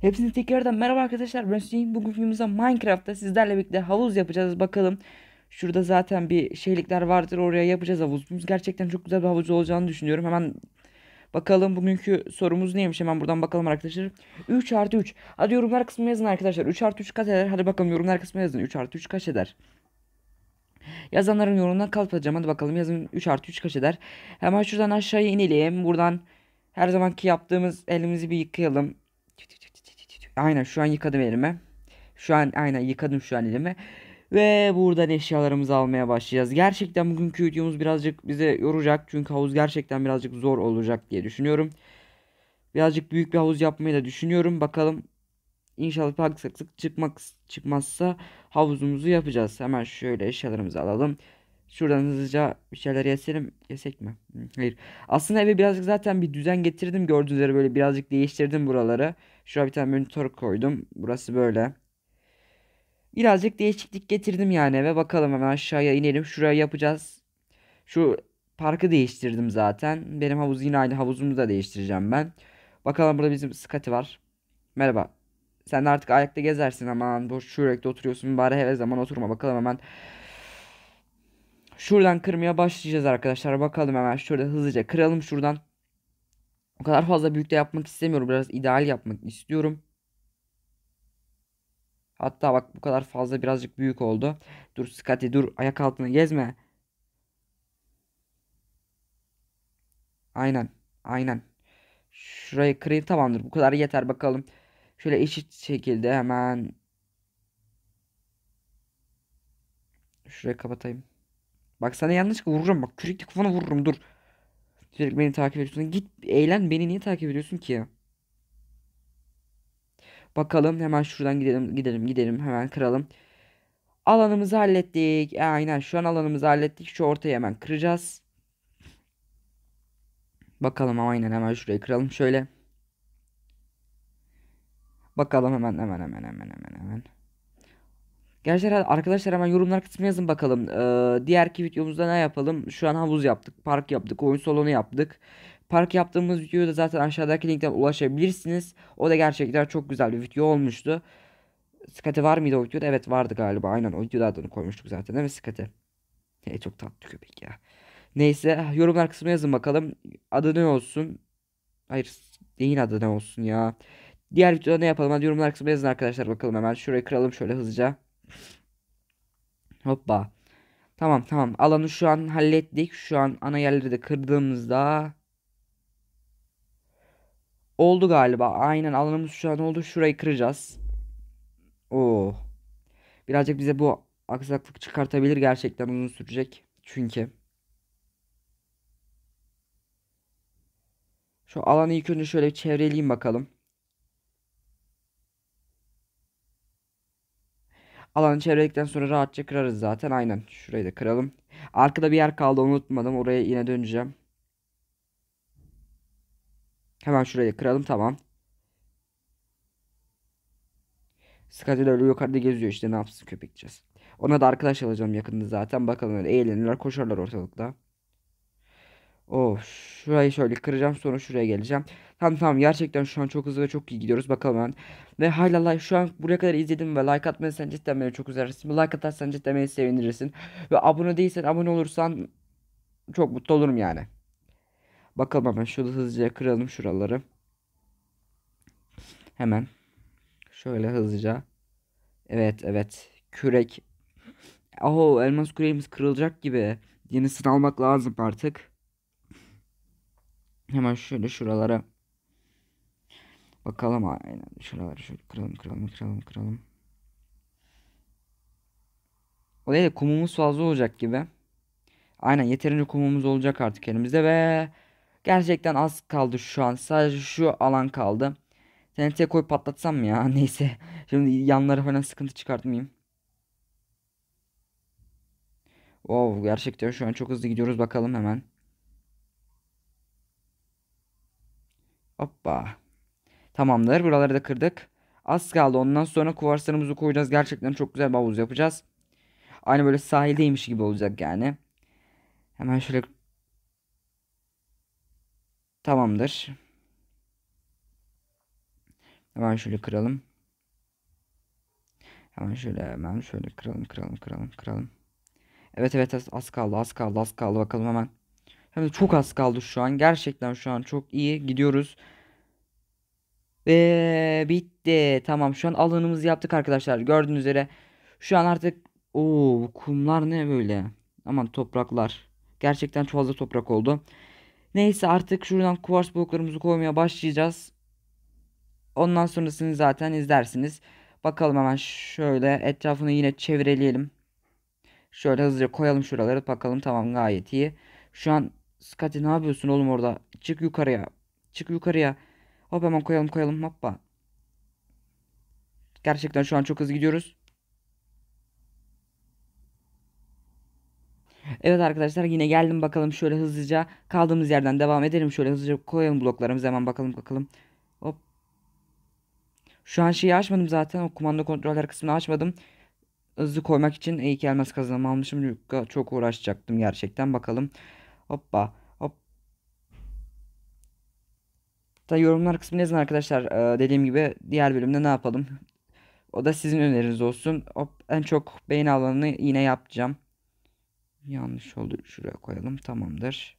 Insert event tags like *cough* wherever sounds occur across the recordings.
Hepsini tekrardan merhaba arkadaşlar ben Hüseyin. Bugün filmimizde Minecraft'ta sizlerle birlikte havuz yapacağız bakalım. Şurada zaten bir şeylikler vardır oraya yapacağız havuz. Biz Gerçekten çok güzel bir havuz olacağını düşünüyorum. Hemen bakalım bugünkü sorumuz neymiş hemen buradan bakalım arkadaşlar. 3 artı 3. Hadi yorumlar kısmına yazın arkadaşlar. 3 artı 3 kaç eder? Hadi bakalım yorumlar kısmına yazın. 3 artı 3 kaç eder? Yazanların yorumundan kalkacağım. Hadi bakalım yazın 3 artı 3 kaç eder? Hemen şuradan aşağıya inelim. Buradan her zamanki yaptığımız elimizi bir yıkayalım. Aynen şu an yıkadım elime. Şu an aynen yıkadım şu an elime Ve buradan eşyalarımızı almaya başlayacağız. Gerçekten bugünkü videomuz birazcık bize yoracak. Çünkü havuz gerçekten birazcık zor olacak diye düşünüyorum. Birazcık büyük bir havuz yapmayı da düşünüyorum. Bakalım inşallah bir aksaklık çıkmak, çıkmazsa havuzumuzu yapacağız. Hemen şöyle eşyalarımızı alalım. Şuradan hızlıca bir şeyler yeselim. Yesek mi? Hayır. Aslında eve birazcık zaten bir düzen getirdim. Gördüğünüz üzere böyle birazcık değiştirdim buraları. Şuraya bir tane monitör koydum. Burası böyle. Birazcık değişiklik getirdim yani eve. Bakalım hemen aşağıya inelim. Şuraya yapacağız. Şu parkı değiştirdim zaten. Benim havuz yine aynı havuzumu da değiştireceğim ben. Bakalım burada bizim skati var. Merhaba. Sen de artık ayakta gezersin aman. Boş şu oturuyorsun. Bari her zaman oturma. Bakalım hemen Şuradan kırmaya başlayacağız arkadaşlar. Bakalım hemen şurada hızlıca kıralım şuradan. O kadar fazla büyük de yapmak istemiyorum. Biraz ideal yapmak istiyorum. Hatta bak bu kadar fazla birazcık büyük oldu. Dur Scotty dur ayak altına gezme. Aynen. Aynen. Şurayı kırayım tamamdır. Bu kadar yeter bakalım. Şöyle eşit şekilde hemen. Şurayı kapatayım. Bak sana yanlışlıkla vururum bak kürekle kafana vururum dur. Sürekli beni takip ediyorsun. Git eğlen beni niye takip ediyorsun ki? Bakalım hemen şuradan gidelim gidelim gidelim hemen kıralım. Alanımızı hallettik. E, aynen şu an alanımızı hallettik. Şu ortayı hemen kıracağız. Bakalım aynen hemen şurayı kıralım şöyle. Bakalım hemen hemen hemen hemen hemen hemen. Gençler arkadaşlar hemen yorumlar kısmına yazın bakalım. Ee, diğerki videomuzda ne yapalım? Şu an havuz yaptık, park yaptık, oyun salonu yaptık. Park yaptığımız videoyu da zaten aşağıdaki linkten ulaşabilirsiniz. O da gerçekten çok güzel bir video olmuştu. Skate var mıydı o videoda? Evet vardı galiba. Aynen o videoda adını koymuştuk zaten değil mi Sıkati? Hey, çok tatlı köpek ya. Neyse yorumlar kısmına yazın bakalım. Adı ne olsun? Hayır neyin adı ne olsun ya? Diğer videoda ne yapalım? Hadi yorumlar kısmına yazın arkadaşlar bakalım hemen. Şurayı kıralım şöyle hızlıca. Hoppa. Tamam tamam alanı şu an hallettik. Şu an ana yerleri de kırdığımızda oldu galiba. Aynen alanımız şu an oldu. Şurayı kıracağız. Oo. Birazcık bize bu aksaklık çıkartabilir gerçekten uzun sürecek. Çünkü şu alanı ilk önce şöyle çevreleyeyim bakalım. Alanı çevirdikten sonra rahatça kırarız zaten. Aynen. Şurayı da kıralım. Arkada bir yer kaldı. Unutmadım. Oraya yine döneceğim. Hemen şurayı kıralım. Tamam. Skadi yukarıda geziyor işte ne yapsın köpekçiz. Ona da arkadaş alacağım yakında zaten. Bakalım öyle eğlenirler koşarlar ortalıkta. Of şurayı şöyle kıracağım sonra şuraya geleceğim. Tamam tamam gerçekten şu an çok hızlı ve çok iyi gidiyoruz bakalım hemen. Ve hala like şu an buraya kadar izledim ve like atmayı sen cidden beni çok üzersin. Like atarsan cidden beni sevinirsin. Ve abone değilsen abone olursan çok mutlu olurum yani. Bakalım hemen şurada hızlıca kıralım şuraları. Hemen. Şöyle hızlıca. Evet evet. Kürek. Oh elmas küreğimiz kırılacak gibi. Yenisini almak lazım artık. Hemen şöyle şuralara bakalım. Aynen şuraları şöyle kıralım kıralım kıralım kıralım. O değil de kumumuz fazla olacak gibi. Aynen yeterince kumumuz olacak artık elimizde ve gerçekten az kaldı şu an. Sadece şu alan kaldı. TNT koy patlatsam mı ya? *laughs* Neyse. Şimdi yanlara falan sıkıntı çıkartmayayım. Wow gerçekten şu an çok hızlı gidiyoruz bakalım hemen. Hoppa. Tamamdır. Buraları da kırdık. Az kaldı. Ondan sonra kuvarslarımızı koyacağız. Gerçekten çok güzel bir havuz yapacağız. Aynı böyle sahildeymiş gibi olacak yani. Hemen şöyle Tamamdır. Hemen şöyle kıralım. Hemen şöyle hemen şöyle kıralım kıralım kıralım kıralım. Evet evet az, az kaldı az kaldı az kaldı bakalım hemen. Hem de çok az kaldı şu an. Gerçekten şu an çok iyi gidiyoruz. Ve bitti. Tamam şu an alanımızı yaptık arkadaşlar. Gördüğünüz üzere şu an artık o kumlar ne böyle? Aman topraklar. Gerçekten çok fazla toprak oldu. Neyse artık şuradan kuvars bloklarımızı koymaya başlayacağız. Ondan sonrasını zaten izlersiniz. Bakalım hemen şöyle etrafını yine çevreleyelim. Şöyle hızlıca koyalım şuraları bakalım tamam gayet iyi. Şu an Skadi ne yapıyorsun oğlum orada? Çık yukarıya. Çık yukarıya. Hop hemen koyalım koyalım hoppa. Gerçekten şu an çok hızlı gidiyoruz. Evet arkadaşlar yine geldim bakalım şöyle hızlıca kaldığımız yerden devam edelim. Şöyle hızlıca koyalım bloklarımızı hemen bakalım bakalım. Hop. Şu an şeyi açmadım zaten o kumanda kontroller kısmını açmadım. Hızlı koymak için iyi ki elmas kazanımı almışım. Çok uğraşacaktım gerçekten bakalım. Hoppa. Hop. Da yorumlar kısmına yazın arkadaşlar. Ee, dediğim gibi diğer bölümde ne yapalım? O da sizin öneriniz olsun. Hop, en çok beyin alanını yine yapacağım. Yanlış oldu. Şuraya koyalım. Tamamdır.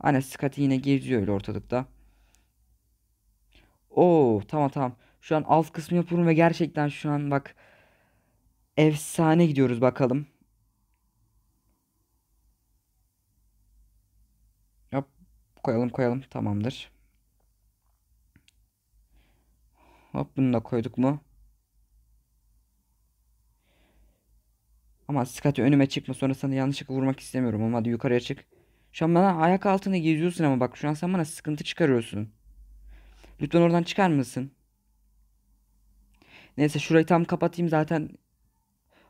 Anne Scotty yine geziyor öyle ortalıkta. Oo tamam tamam. Şu an alt kısmı yapıyorum ve gerçekten şu an bak efsane gidiyoruz bakalım. Koyalım koyalım. Tamamdır. Hop bunu da koyduk mu? Ama Scotty önüme çıkma sonra sana yanlışlıkla vurmak istemiyorum ama hadi yukarıya çık. Şu an bana ayak altında geziyorsun ama bak şu an sen bana sıkıntı çıkarıyorsun. Lütfen oradan çıkar mısın? Neyse şurayı tam kapatayım zaten.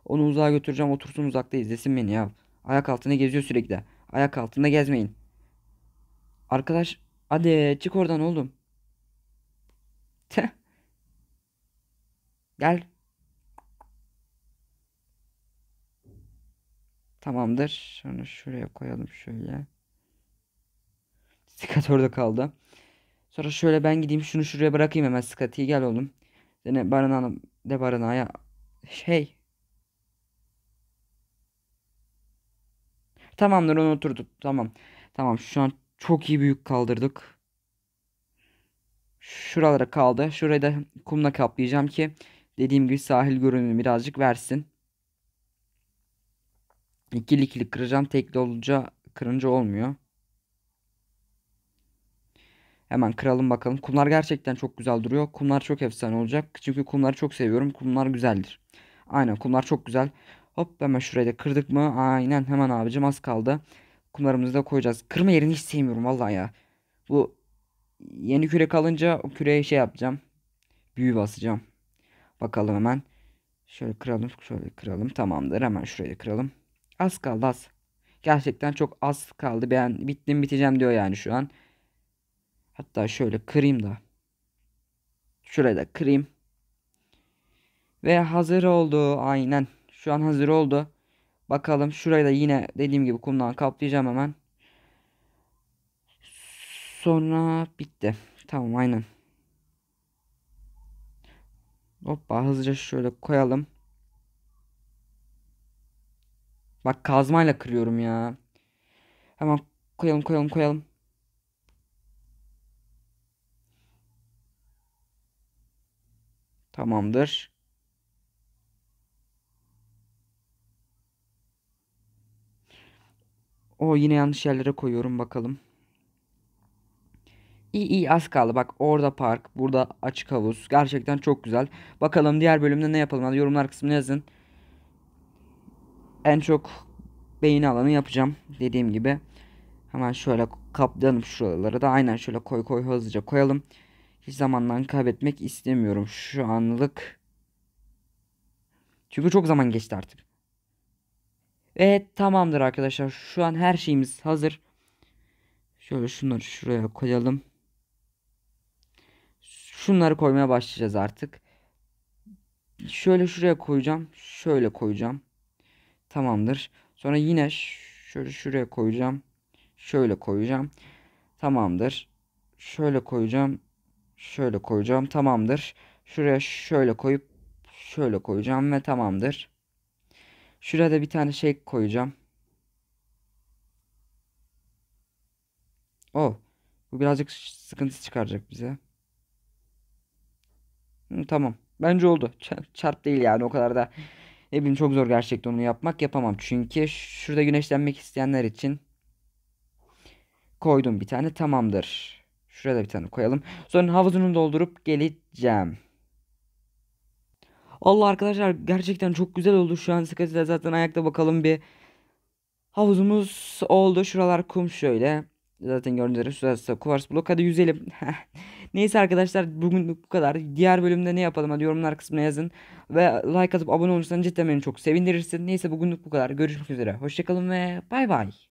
Onu uzağa götüreceğim otursun uzakta izlesin beni ya. Ayak altında geziyor sürekli. Ayak altında gezmeyin. Arkadaş hadi çık oradan oğlum. Gel. Tamamdır. Onu şuraya koyalım şöyle. Sıkat orada kaldı. Sonra şöyle ben gideyim şunu şuraya bırakayım hemen Skat'i gel oğlum. Dene barınağına de barınağa şey. Tamamdır onu oturduk. Tamam. Tamam şu an çok iyi büyük kaldırdık. Şuralara kaldı. Şurayı da kumla kaplayacağım ki dediğim gibi sahil görünümü birazcık versin. İkili ikili kıracağım. Tekli olunca kırınca olmuyor. Hemen kıralım bakalım. Kumlar gerçekten çok güzel duruyor. Kumlar çok efsane olacak. Çünkü kumları çok seviyorum. Kumlar güzeldir. Aynen kumlar çok güzel. Hop hemen şurayı da kırdık mı? Aynen hemen abicim az kaldı. Kumlarımızda koyacağız. Kırma yerini hiç sevmiyorum vallahi ya. Bu yeni küre kalınca o küreye şey yapacağım. Büyü basacağım. Bakalım hemen. Şöyle kıralım. Şöyle kıralım. Tamamdır. Hemen şurayı kıralım. Az kaldı az. Gerçekten çok az kaldı. Ben bittim biteceğim diyor yani şu an. Hatta şöyle kırayım da. Şurayı da kırayım. Ve hazır oldu. Aynen. Şu an hazır oldu. Bakalım şurayı da yine dediğim gibi kumdan kaplayacağım hemen. Sonra bitti. Tamam aynen. Hoppa hızlıca şöyle koyalım. Bak kazmayla kırıyorum ya. Hemen koyalım koyalım koyalım. Tamamdır. O yine yanlış yerlere koyuyorum bakalım. İyi iyi az kaldı. Bak orada park, burada açık havuz. Gerçekten çok güzel. Bakalım diğer bölümde ne yapalım? yorumlar kısmına yazın. En çok beyin alanı yapacağım. Dediğim gibi. Hemen şöyle kaplayalım şuraları da. Aynen şöyle koy koy hızlıca koyalım. Hiç zamandan kaybetmek istemiyorum şu anlık. Çünkü çok zaman geçti artık. Evet tamamdır arkadaşlar. Şu an her şeyimiz hazır. Şöyle şunları şuraya koyalım. Şunları koymaya başlayacağız artık. Şöyle şuraya koyacağım. Şöyle koyacağım. Tamamdır. Sonra yine şöyle şuraya koyacağım. Şöyle koyacağım. Tamamdır. Şöyle koyacağım. Şöyle koyacağım. Tamamdır. Şuraya şöyle koyup şöyle koyacağım ve tamamdır. Şurada bir tane şey koyacağım. Oh. Bu birazcık sıkıntı çıkaracak bize. Hı, tamam. Bence oldu. Çarp, çarp değil yani o kadar da. Ne bileyim çok zor gerçekten onu yapmak yapamam. Çünkü şurada güneşlenmek isteyenler için koydum bir tane tamamdır. Şuraya da bir tane koyalım. Sonra havuzunu doldurup geleceğim. Allah arkadaşlar gerçekten çok güzel oldu şu an sıkıntıda zaten ayakta bakalım bir. Havuzumuz oldu. Şuralar kum şöyle. Zaten gördüğünüz üzere şurası kuvars blok. Hadi yüzelim. *laughs* Neyse arkadaşlar bugün bu kadar. Diğer bölümde ne yapalım hadi yorumlar kısmına yazın. Ve like atıp abone olursanız cidden beni çok sevindirirsin. Neyse bugünlük bu kadar. Görüşmek üzere. Hoşçakalın ve bay bay.